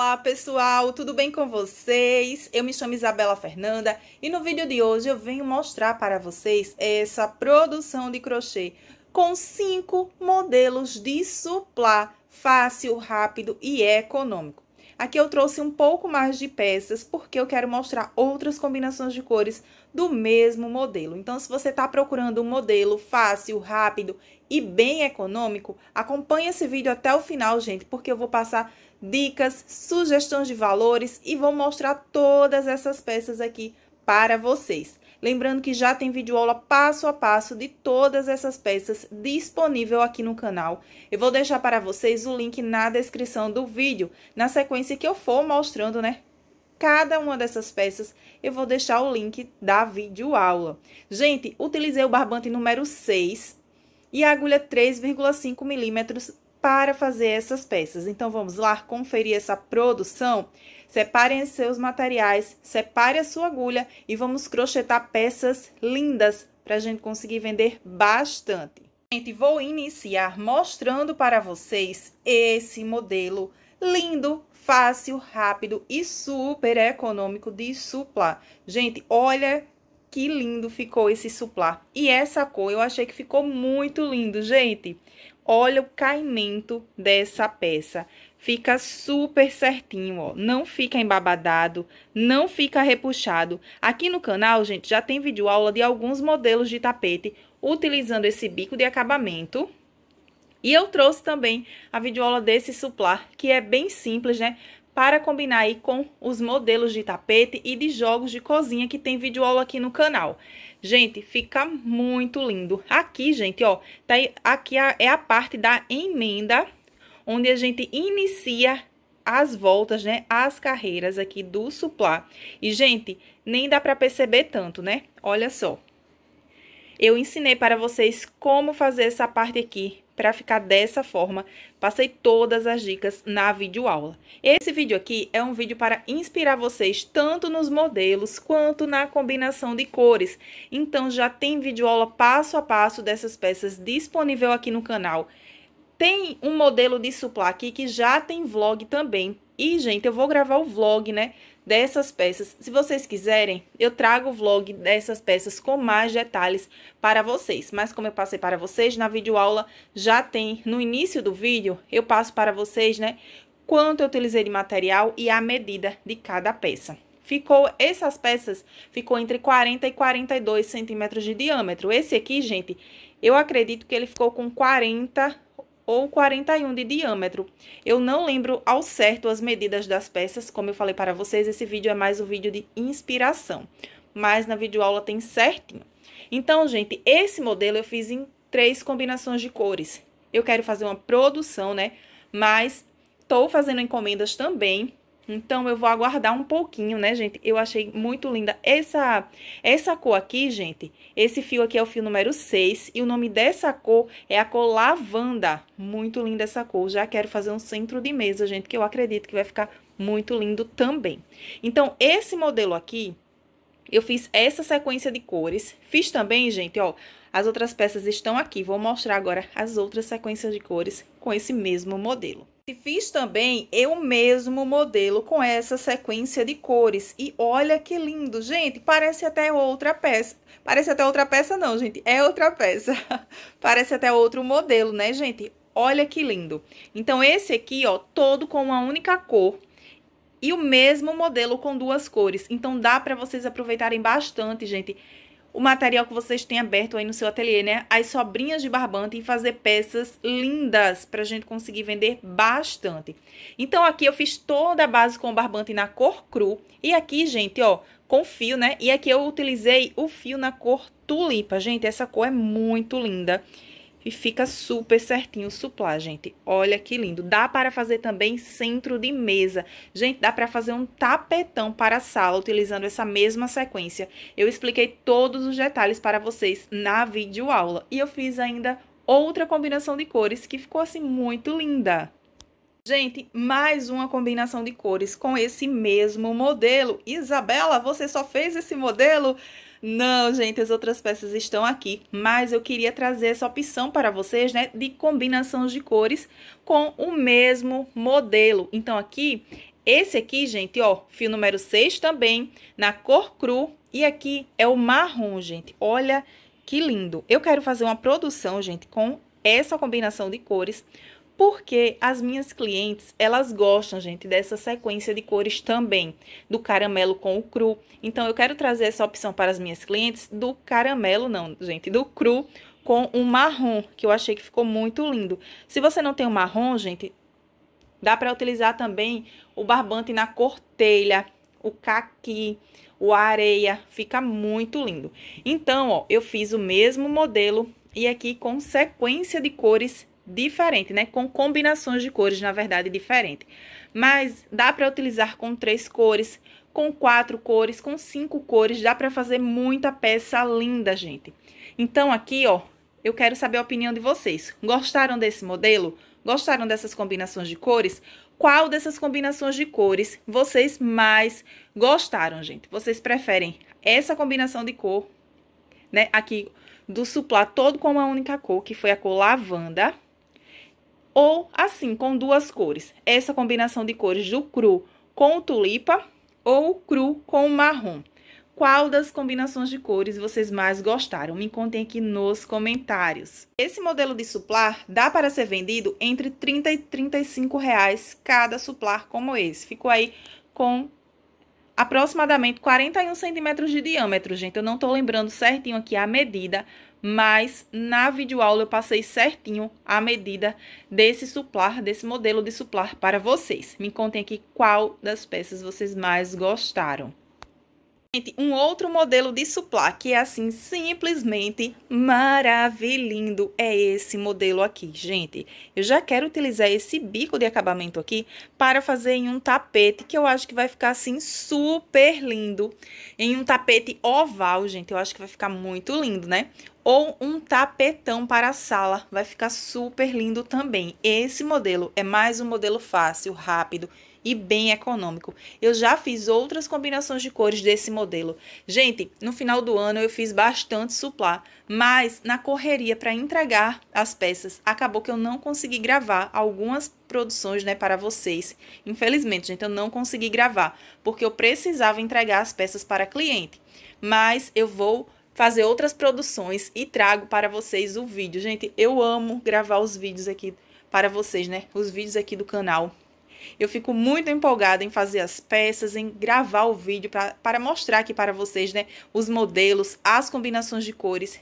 Olá pessoal, tudo bem com vocês? Eu me chamo Isabela Fernanda e no vídeo de hoje eu venho mostrar para vocês essa produção de crochê com cinco modelos de suplá, fácil, rápido e econômico. Aqui eu trouxe um pouco mais de peças porque eu quero mostrar outras combinações de cores do mesmo modelo. Então, se você está procurando um modelo fácil, rápido e bem econômico, acompanhe esse vídeo até o final, gente, porque eu vou passar dicas, sugestões de valores e vou mostrar todas essas peças aqui para vocês. Lembrando que já tem videoaula passo a passo de todas essas peças disponível aqui no canal. Eu vou deixar para vocês o link na descrição do vídeo, na sequência que eu for mostrando, né? Cada uma dessas peças, eu vou deixar o link da videoaula. Gente, utilizei o barbante número 6 e a agulha 3,5 milímetros para fazer essas peças. Então vamos lá conferir essa produção? Separem seus materiais, separe a sua agulha e vamos crochetar peças lindas para a gente conseguir vender bastante. Gente, vou iniciar mostrando para vocês esse modelo lindo, fácil, rápido e super econômico de suplar. Gente, olha que lindo ficou esse suplar. E essa cor eu achei que ficou muito lindo, gente. Olha o caimento dessa peça. Fica super certinho, ó. Não fica embabadado, não fica repuxado. Aqui no canal, gente, já tem vídeo aula de alguns modelos de tapete utilizando esse bico de acabamento. E eu trouxe também a videoaula desse suplar, que é bem simples, né? para combinar aí com os modelos de tapete e de jogos de cozinha que tem vídeo aula aqui no canal. Gente, fica muito lindo. Aqui, gente, ó, tá aí, aqui é a parte da emenda, onde a gente inicia as voltas, né, as carreiras aqui do suplá. E, gente, nem dá para perceber tanto, né? Olha só. Eu ensinei para vocês como fazer essa parte aqui para ficar dessa forma, passei todas as dicas na videoaula. Esse vídeo aqui é um vídeo para inspirar vocês tanto nos modelos quanto na combinação de cores. Então já tem videoaula passo a passo dessas peças disponível aqui no canal. Tem um modelo de suplá aqui que já tem vlog também. E, gente, eu vou gravar o vlog, né, dessas peças. Se vocês quiserem, eu trago o vlog dessas peças com mais detalhes para vocês. Mas como eu passei para vocês, na videoaula já tem, no início do vídeo, eu passo para vocês, né, quanto eu utilizei de material e a medida de cada peça. Ficou, essas peças ficou entre 40 e 42 centímetros de diâmetro. Esse aqui, gente, eu acredito que ele ficou com 40 ou 41 de diâmetro. Eu não lembro ao certo as medidas das peças, como eu falei para vocês, esse vídeo é mais um vídeo de inspiração, mas na videoaula tem certinho. Então, gente, esse modelo eu fiz em três combinações de cores. Eu quero fazer uma produção, né? Mas estou fazendo encomendas também então eu vou aguardar um pouquinho, né, gente? Eu achei muito linda essa essa cor aqui, gente. Esse fio aqui é o fio número 6 e o nome dessa cor é a cor lavanda. Muito linda essa cor. Já quero fazer um centro de mesa, gente, que eu acredito que vai ficar muito lindo também. Então esse modelo aqui eu fiz essa sequência de cores. Fiz também, gente, ó, as outras peças estão aqui. Vou mostrar agora as outras sequências de cores com esse mesmo modelo. E fiz também eu mesmo modelo com essa sequência de cores. E olha que lindo, gente, parece até outra peça. Parece até outra peça não, gente, é outra peça. parece até outro modelo, né, gente? Olha que lindo. Então, esse aqui, ó, todo com uma única cor e o mesmo modelo com duas cores. Então, dá para vocês aproveitarem bastante, gente o material que vocês têm aberto aí no seu ateliê, né? As sobrinhas de barbante e fazer peças lindas pra gente conseguir vender bastante. Então aqui eu fiz toda a base com barbante na cor cru e aqui, gente, ó, com fio, né? E aqui eu utilizei o fio na cor tulipa, gente, essa cor é muito linda. E fica super certinho o suplá, gente. Olha que lindo. Dá para fazer também centro de mesa. Gente, dá para fazer um tapetão para a sala utilizando essa mesma sequência. Eu expliquei todos os detalhes para vocês na videoaula. E eu fiz ainda outra combinação de cores que ficou assim muito linda. Gente, mais uma combinação de cores com esse mesmo modelo. Isabela, você só fez esse modelo? Não, gente, as outras peças estão aqui, mas eu queria trazer essa opção para vocês, né, de combinação de cores com o mesmo modelo. Então, aqui, esse aqui, gente, ó, fio número 6 também, na cor cru, e aqui é o marrom, gente. Olha que lindo! Eu quero fazer uma produção, gente, com essa combinação de cores, porque as minhas clientes, elas gostam, gente, dessa sequência de cores também, do caramelo com o cru. Então, eu quero trazer essa opção para as minhas clientes do caramelo, não, gente, do cru com um marrom, que eu achei que ficou muito lindo. Se você não tem o marrom, gente, dá para utilizar também o barbante na corteira o caqui, o areia, fica muito lindo. Então, ó, eu fiz o mesmo modelo e aqui com sequência de cores diferente, né? Com combinações de cores, na verdade, diferente. Mas dá para utilizar com três cores, com quatro cores, com cinco cores, dá para fazer muita peça linda, gente. Então aqui, ó, eu quero saber a opinião de vocês. Gostaram desse modelo? Gostaram dessas combinações de cores? Qual dessas combinações de cores vocês mais gostaram, gente? Vocês preferem essa combinação de cor, né? Aqui do suplá todo com uma única cor, que foi a cor lavanda. Ou assim, com duas cores. Essa combinação de cores do cru com o tulipa ou o cru com o marrom. Qual das combinações de cores vocês mais gostaram? Me contem aqui nos comentários. Esse modelo de suplar dá para ser vendido entre 30 e 35 reais cada suplar como esse. Ficou aí com aproximadamente 41 centímetros de diâmetro, gente. Eu não estou lembrando certinho aqui a medida, mas na videoaula eu passei certinho a medida desse suplar, desse modelo de suplar para vocês. Me contem aqui qual das peças vocês mais gostaram um outro modelo de suplá que é assim simplesmente maravilhoso é esse modelo aqui, gente. Eu já quero utilizar esse bico de acabamento aqui para fazer em um tapete que eu acho que vai ficar assim super lindo. Em um tapete oval, gente, eu acho que vai ficar muito lindo, né? Ou um tapetão para a sala, vai ficar super lindo também. Esse modelo é mais um modelo fácil, rápido e bem econômico. Eu já fiz outras combinações de cores desse modelo. Gente, no final do ano eu fiz bastante suplá, mas na correria para entregar as peças, acabou que eu não consegui gravar algumas produções, né, para vocês. Infelizmente, gente, eu não consegui gravar, porque eu precisava entregar as peças para cliente. Mas eu vou fazer outras produções e trago para vocês o vídeo. Gente, eu amo gravar os vídeos aqui para vocês, né? Os vídeos aqui do canal. Eu fico muito empolgada em fazer as peças, em gravar o vídeo para mostrar aqui para vocês, né, os modelos, as combinações de cores.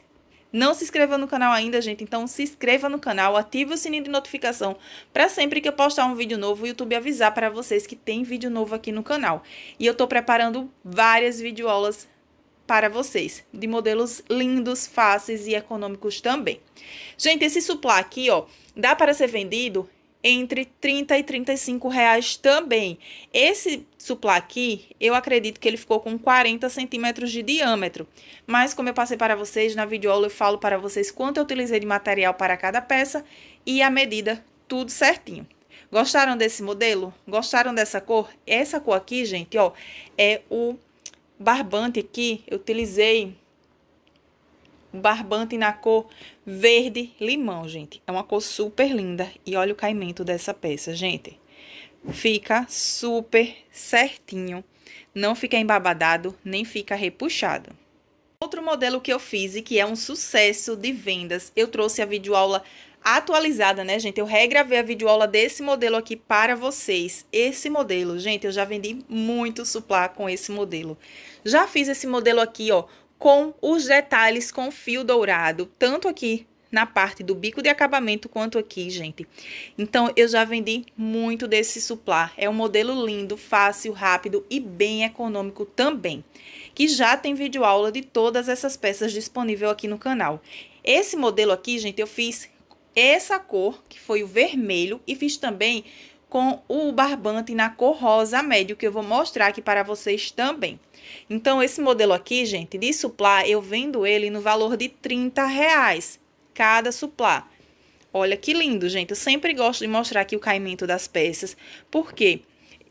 Não se inscreva no canal ainda, gente, então se inscreva no canal, ative o sininho de notificação para sempre que eu postar um vídeo novo, o YouTube avisar para vocês que tem vídeo novo aqui no canal. E eu estou preparando várias videoaulas para vocês, de modelos lindos, fáceis e econômicos também. Gente, esse suplá aqui, ó, dá para ser vendido entre 30 e 35 reais também. Esse suplá aqui, eu acredito que ele ficou com 40 centímetros de diâmetro. Mas como eu passei para vocês, na videoaula eu falo para vocês quanto eu utilizei de material para cada peça e a medida, tudo certinho. Gostaram desse modelo? Gostaram dessa cor? Essa cor aqui, gente, ó, é o barbante aqui, eu utilizei barbante na cor verde limão, gente. É uma cor super linda. E olha o caimento dessa peça, gente. Fica super certinho. Não fica embabadado, nem fica repuxado. Outro modelo que eu fiz e que é um sucesso de vendas, eu trouxe a videoaula atualizada, né, gente? Eu regravei a videoaula desse modelo aqui para vocês. Esse modelo, gente, eu já vendi muito suplá com esse modelo. Já fiz esse modelo aqui, ó, com os detalhes com fio dourado, tanto aqui na parte do bico de acabamento quanto aqui, gente. Então, eu já vendi muito desse suplar. É um modelo lindo, fácil, rápido e bem econômico também. Que já tem vídeo aula de todas essas peças disponível aqui no canal. Esse modelo aqui, gente, eu fiz essa cor, que foi o vermelho, e fiz também com o barbante na cor rosa médio, que eu vou mostrar aqui para vocês também. Então, esse modelo aqui, gente, de suplá, eu vendo ele no valor de 30 reais cada suplá. Olha que lindo, gente. Eu sempre gosto de mostrar aqui o caimento das peças, porque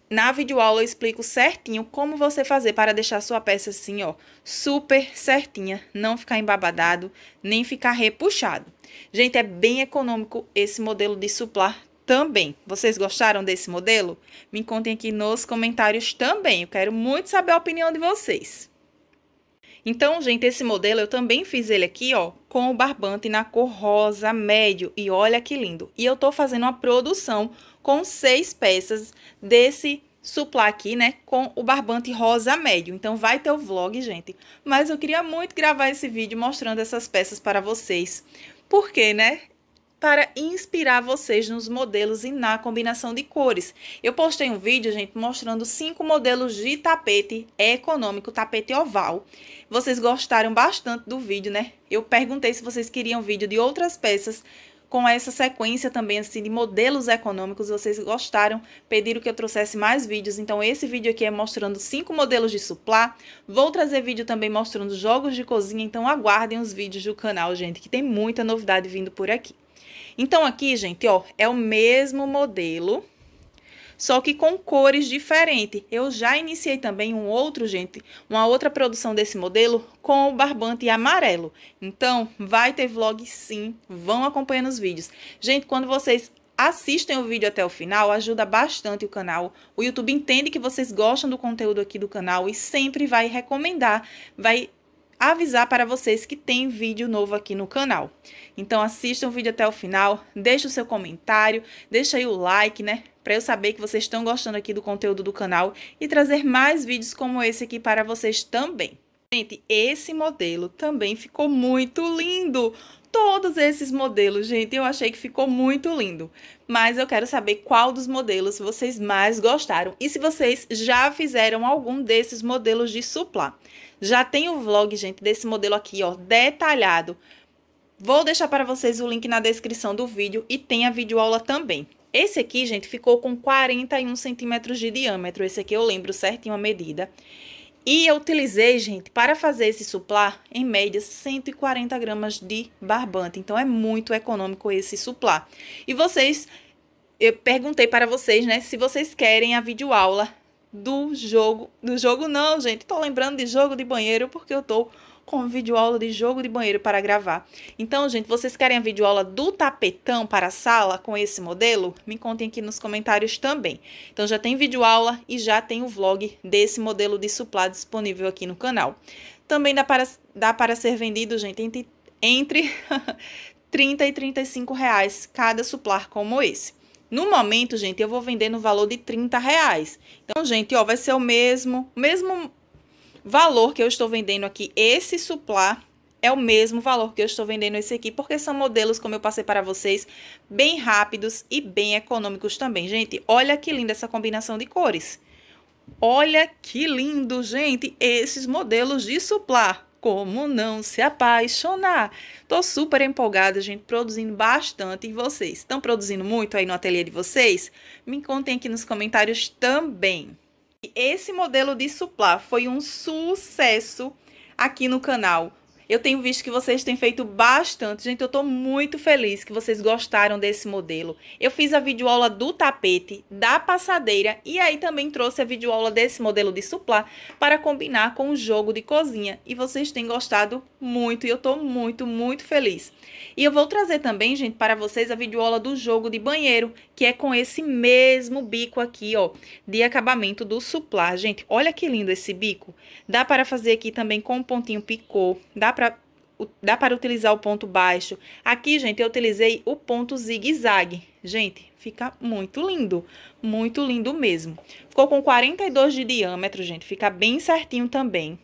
na videoaula eu explico certinho como você fazer para deixar sua peça assim, ó, super certinha, não ficar embabadado, nem ficar repuxado. Gente, é bem econômico esse modelo de suplar também. Vocês gostaram desse modelo? Me contem aqui nos comentários também. Eu quero muito saber a opinião de vocês. Então, gente, esse modelo eu também fiz ele aqui, ó, com o barbante na cor rosa médio. E olha que lindo. E eu tô fazendo uma produção com seis peças desse suplá aqui, né, com o barbante rosa médio. Então vai ter o vlog, gente. Mas eu queria muito gravar esse vídeo mostrando essas peças para vocês. Porque, né, para inspirar vocês nos modelos e na combinação de cores. Eu postei um vídeo, gente, mostrando cinco modelos de tapete econômico, tapete oval. Vocês gostaram bastante do vídeo, né? Eu perguntei se vocês queriam vídeo de outras peças com essa sequência também assim de modelos econômicos. Vocês gostaram, pediram que eu trouxesse mais vídeos. Então esse vídeo aqui é mostrando cinco modelos de suplá. Vou trazer vídeo também mostrando jogos de cozinha, então aguardem os vídeos do canal, gente, que tem muita novidade vindo por aqui. Então, aqui, gente, ó, é o mesmo modelo, só que com cores diferentes. Eu já iniciei também um outro, gente, uma outra produção desse modelo com o barbante amarelo. Então, vai ter vlog sim, vão acompanhando os vídeos. Gente, quando vocês assistem o vídeo até o final, ajuda bastante o canal. O YouTube entende que vocês gostam do conteúdo aqui do canal e sempre vai recomendar, vai avisar para vocês que tem vídeo novo aqui no canal. Então assistam o vídeo até o final, deixa o seu comentário, deixa aí o like, né? Para eu saber que vocês estão gostando aqui do conteúdo do canal e trazer mais vídeos como esse aqui para vocês também. Gente, esse modelo também ficou muito lindo. Todos esses modelos, gente, eu achei que ficou muito lindo. Mas eu quero saber qual dos modelos vocês mais gostaram e se vocês já fizeram algum desses modelos de suplá. Já tem o vlog, gente, desse modelo aqui, ó, detalhado. Vou deixar para vocês o link na descrição do vídeo e tem a videoaula também. Esse aqui, gente, ficou com 41 centímetros de diâmetro. Esse aqui eu lembro certinho a medida. E eu utilizei, gente, para fazer esse suplá, em média, 140 gramas de barbante. Então, é muito econômico esse suplá. E vocês, eu perguntei para vocês, né, se vocês querem a videoaula do jogo. Do jogo não, gente. Tô lembrando de jogo de banheiro porque eu tô com videoaula de jogo de banheiro para gravar. Então, gente, vocês querem a videoaula do tapetão para a sala com esse modelo? Me contem aqui nos comentários também. Então, já tem videoaula e já tem o vlog desse modelo de suplá disponível aqui no canal. Também dá para, dá para ser vendido, gente, entre, entre 30 e 35 reais cada suplar como esse. No momento, gente, eu vou vender no valor de 30 reais. Então, gente, ó, vai ser o mesmo, mesmo valor que eu estou vendendo aqui, esse suplá é o mesmo valor que eu estou vendendo esse aqui, porque são modelos, como eu passei para vocês, bem rápidos e bem econômicos também. Gente, olha que linda essa combinação de cores. Olha que lindo, gente, esses modelos de suplá como não se apaixonar? Tô super empolgada, gente, produzindo bastante. E vocês, estão produzindo muito aí no ateliê de vocês? Me contem aqui nos comentários também. Esse modelo de suplá foi um sucesso aqui no canal. Eu tenho visto que vocês têm feito bastante. Gente, eu tô muito feliz que vocês gostaram desse modelo. Eu fiz a videoaula do tapete, da passadeira e aí também trouxe a videoaula desse modelo de suplá para combinar com o jogo de cozinha. E vocês têm gostado muito e eu tô muito, muito feliz. E eu vou trazer também, gente, para vocês a videoaula do jogo de banheiro, que é com esse mesmo bico aqui, ó, de acabamento do suplá. Gente, olha que lindo esse bico. Dá para fazer aqui também com um pontinho picô, dá dá para utilizar o ponto baixo. Aqui, gente, eu utilizei o ponto zigue-zague. Gente, fica muito lindo, muito lindo mesmo. Ficou com 42 de diâmetro, gente, fica bem certinho também.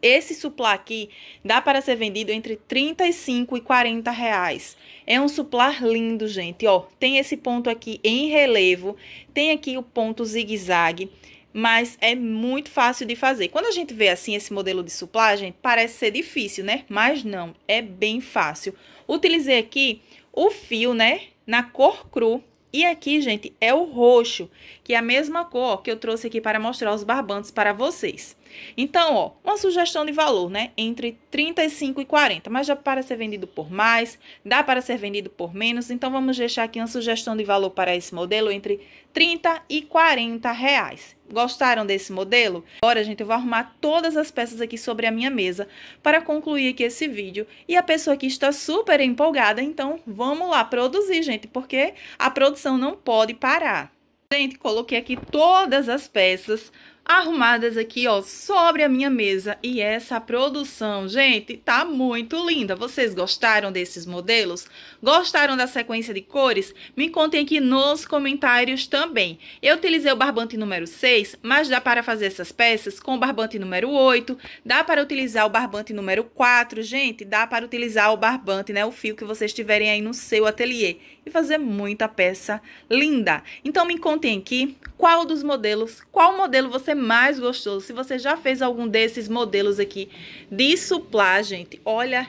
Esse suplá aqui dá para ser vendido entre 35 e 40 reais. É um suplá lindo, gente, ó. Tem esse ponto aqui em relevo, tem aqui o ponto zigue-zague mas é muito fácil de fazer. Quando a gente vê assim esse modelo de suplagem, parece ser difícil, né? Mas não, é bem fácil. Utilizei aqui o fio, né, na cor cru. E aqui, gente, é o roxo, que é a mesma cor que eu trouxe aqui para mostrar os barbantes para vocês. Então, ó, uma sugestão de valor, né? Entre 35 e 40, mas dá para ser vendido por mais, dá para ser vendido por menos. Então, vamos deixar aqui uma sugestão de valor para esse modelo entre 30 e 40 reais. Gostaram desse modelo? Agora, gente, eu vou arrumar todas as peças aqui sobre a minha mesa para concluir aqui esse vídeo. E a pessoa aqui está super empolgada, então vamos lá produzir, gente, porque a produção não pode parar. Gente, coloquei aqui todas as peças arrumadas aqui, ó, sobre a minha mesa. E essa produção, gente, tá muito linda. Vocês gostaram desses modelos? Gostaram da sequência de cores? Me contem aqui nos comentários também. Eu utilizei o barbante número 6, mas dá para fazer essas peças com o barbante número 8, dá para utilizar o barbante número 4, gente, dá para utilizar o barbante, né, o fio que vocês tiverem aí no seu ateliê e fazer muita peça linda. Então me contem aqui qual dos modelos, qual modelo você mais gostou, se você já fez algum desses modelos aqui de suplá, gente. Olha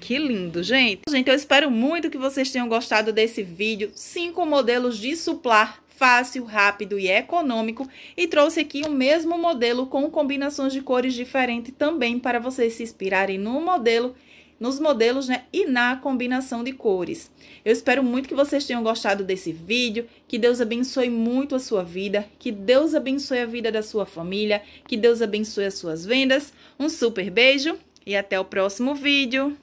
que lindo, gente. Gente, eu espero muito que vocês tenham gostado desse vídeo. Cinco modelos de suplar fácil, rápido e econômico. E trouxe aqui o mesmo modelo com combinações de cores diferentes também para vocês se inspirarem no modelo nos modelos né, e na combinação de cores. Eu espero muito que vocês tenham gostado desse vídeo, que Deus abençoe muito a sua vida, que Deus abençoe a vida da sua família, que Deus abençoe as suas vendas. Um super beijo e até o próximo vídeo!